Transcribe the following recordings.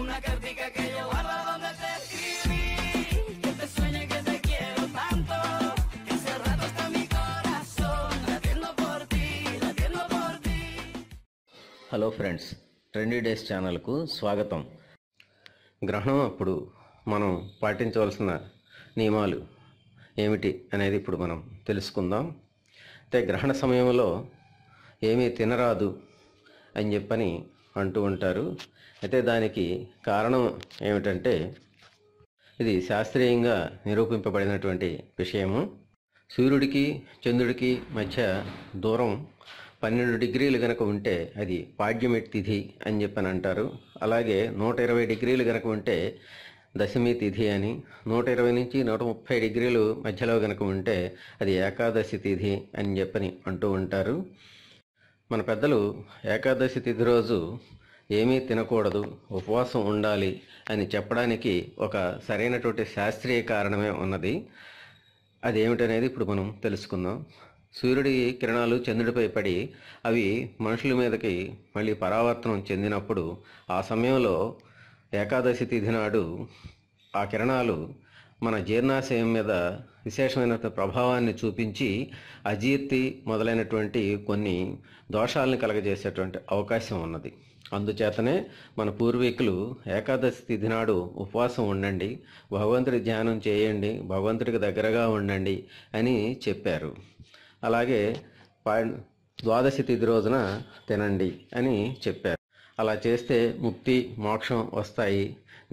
una cartica que yo guardo donde te escribí. Que te sueñe que te quiero tanto. Que hace rato está mi corazón latiendo por ti, latiendo por ti. Hello friends trendy days ఛానల్కు స్వాగతం గ్రహణం అప్పుడు మనం పాటించవలసిన నియమాలు ఏమిటి అనేది ఇప్పుడు మనం తెలుసుకుందాం అయితే గ్రహణ సమయంలో ఏమీ తినరాదు అని చెప్పని అంటూ ఉంటారు అయితే దానికి కారణం ఏమిటంటే ఇది శాస్త్రీయంగా నిరూపింపబడినటువంటి విషయము సూర్యుడికి చంద్రుడికి మధ్య దూరం పన్నెండు డిగ్రీలు గనక ఉంటే అది పాడ్యమి తిథి అని చెప్పని అంటారు అలాగే నూట ఇరవై డిగ్రీలు గనక ఉంటే దశమి తిథి అని నూట ఇరవై నుంచి నూట ముప్పై డిగ్రీలు మధ్యలో గనక ఉంటే అది ఏకాదశి తిథి అని చెప్పని అంటూ ఉంటారు మన పెద్దలు ఏకాదశి తిథి రోజు ఏమీ తినకూడదు ఉపవాసం ఉండాలి అని చెప్పడానికి ఒక సరైనటువంటి శాస్త్రీయ కారణమే ఉన్నది అదేమిటనేది ఇప్పుడు మనం తెలుసుకుందాం సూర్యుడి కిరణాలు చంద్రుడిపై పడి అవి మనుషుల మీదకి మళ్ళీ పరావర్తనం చెందినప్పుడు ఆ సమయంలో ఏకాదశి తిథి నాడు ఆ కిరణాలు మన జీర్ణాశయం మీద విశేషమైన ప్రభావాన్ని చూపించి అజీర్తి మొదలైనటువంటి కొన్ని దోషాలను కలగజేసేటువంటి అవకాశం ఉన్నది అందుచేతనే మన పూర్వీకులు ఏకాదశి తిథి నాడు ఉపవాసం ఉండండి భగవంతుడి ధ్యానం చేయండి భగవంతుడికి దగ్గరగా ఉండండి అని చెప్పారు అలాగే ద్వాదశి తిథి రోజున తినండి అని చెప్పారు అలా చేస్తే ముక్తి మోక్షం వస్తాయి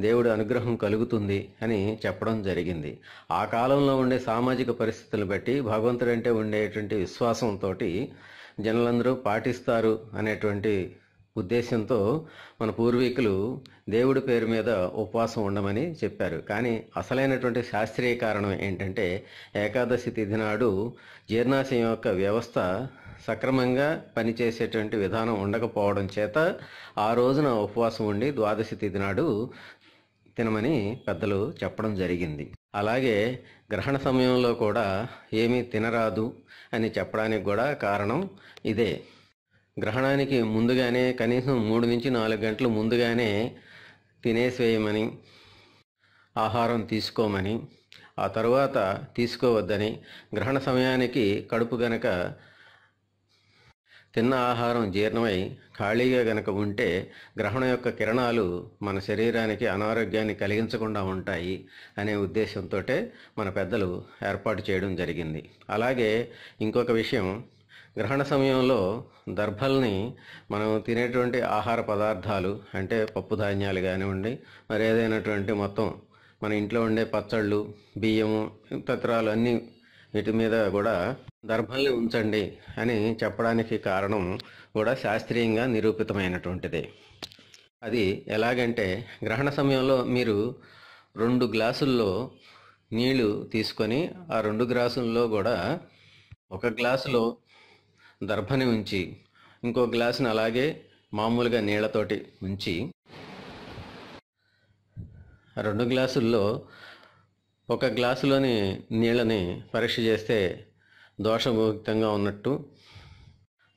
దేవుడు అనుగ్రహం కలుగుతుంది అని చెప్పడం జరిగింది ఆ కాలంలో ఉండే సామాజిక పరిస్థితులను బట్టి భగవంతుడంటే ఉండేటువంటి విశ్వాసంతో జనులందరూ పాటిస్తారు అనేటువంటి ఉద్దేశంతో మన పూర్వీకులు దేవుడి పేరు మీద ఉపవాసం ఉండమని చెప్పారు కానీ అసలైనటువంటి శాస్త్రీయ కారణం ఏంటంటే ఏకాదశి తిథి నాడు జీర్ణాశయం యొక్క వ్యవస్థ సక్రమంగా పనిచేసేటువంటి విధానం ఉండకపోవడం చేత ఆ రోజున ఉపవాసం ఉండి ద్వాదశి తిథి నాడు తినమని పెద్దలు చెప్పడం జరిగింది అలాగే గ్రహణ సమయంలో కూడా ఏమీ తినరాదు అని చెప్పడానికి కూడా కారణం ఇదే గ్రహణానికి ముందుగానే కనీసం మూడు నుంచి నాలుగు గంటలు ముందుగానే తినేసేయమని ఆహారం తీసుకోమని ఆ తరువాత తీసుకోవద్దని గ్రహణ సమయానికి కడుపు గనక తిన్న ఆహారం జీర్ణమై ఖాళీగా గనక ఉంటే గ్రహణం యొక్క కిరణాలు మన శరీరానికి అనారోగ్యాన్ని కలిగించకుండా ఉంటాయి అనే ఉద్దేశంతో మన పెద్దలు ఏర్పాటు చేయడం జరిగింది అలాగే ఇంకొక విషయం గ్రహణ సమయంలో దర్భల్ని మనం తినేటువంటి ఆహార పదార్థాలు అంటే పప్పు ధాన్యాలు కానివ్వండి మరి ఏదైనటువంటి మొత్తం మన ఇంట్లో ఉండే పచ్చళ్ళు బియ్యము తత్రాలు అన్నీ వీటి మీద కూడా దర్భల్ని ఉంచండి అని చెప్పడానికి కారణం కూడా శాస్త్రీయంగా నిరూపితమైనటువంటిది అది ఎలాగంటే గ్రహణ సమయంలో మీరు రెండు గ్లాసుల్లో నీళ్లు తీసుకొని ఆ రెండు గ్లాసుల్లో కూడా ఒక గ్లాసులో దర్భని ఉంచి ఇంకో గ్లాసుని అలాగే మామూలుగా నీళ్లతోటి ఉంచి రెండు గ్లాసుల్లో ఒక గ్లాసులోని నీళ్ళని పరీక్ష చేస్తే దోషభూక్తంగా ఉన్నట్టు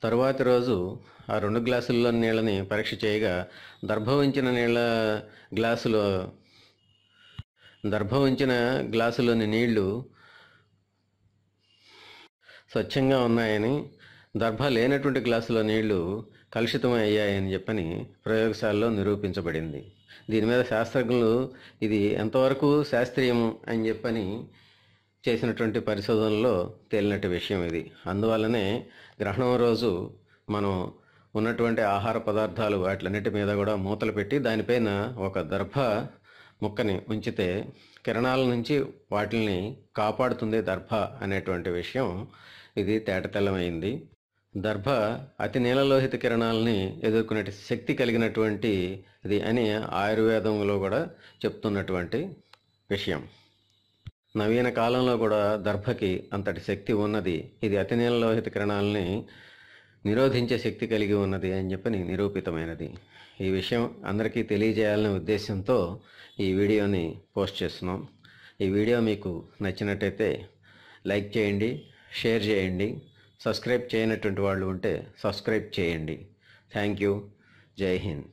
తరువాతి రోజు ఆ రెండు గ్లాసుల్లో నీళ్ళని పరీక్ష చేయగా దర్భవించిన నీళ్ళ గ్లాసులో దర్భవించిన గ్లాసులోని నీళ్లు స్వచ్ఛంగా ఉన్నాయని దర్భ లేనటువంటి గ్లాసులో నీళ్లు అయ్యాయని చెప్పని ప్రయోగశాలలో నిరూపించబడింది దీని మీద శాస్త్రజ్ఞులు ఇది ఎంతవరకు శాస్త్రీయం అని చెప్పని చేసినటువంటి పరిశోధనలో తేలినట్టు విషయం ఇది అందువల్లనే గ్రహణం రోజు మనం ఉన్నటువంటి ఆహార పదార్థాలు వాటిలన్నిటి మీద కూడా మూతలు పెట్టి దానిపైన ఒక దర్భ ముక్కని ఉంచితే కిరణాల నుంచి వాటిని కాపాడుతుంది దర్భ అనేటువంటి విషయం ఇది తేటతెల్లమైంది దర్భ అతి నీలలోహిత కిరణాలని ఎదుర్కొనే శక్తి కలిగినటువంటి ఇది అని ఆయుర్వేదంలో కూడా చెప్తున్నటువంటి విషయం నవీన కాలంలో కూడా దర్భకి అంతటి శక్తి ఉన్నది ఇది అతి నీలలోహిత కిరణాలని నిరోధించే శక్తి కలిగి ఉన్నది అని చెప్పని నిరూపితమైనది ఈ విషయం అందరికీ తెలియజేయాలనే ఉద్దేశంతో ఈ వీడియోని పోస్ట్ చేస్తున్నాం ఈ వీడియో మీకు నచ్చినట్టయితే లైక్ చేయండి షేర్ చేయండి సబ్స్క్రైబ్ చేయనటువంటి వాళ్ళు ఉంటే సబ్స్క్రైబ్ చేయండి థ్యాంక్ యూ జై హింద్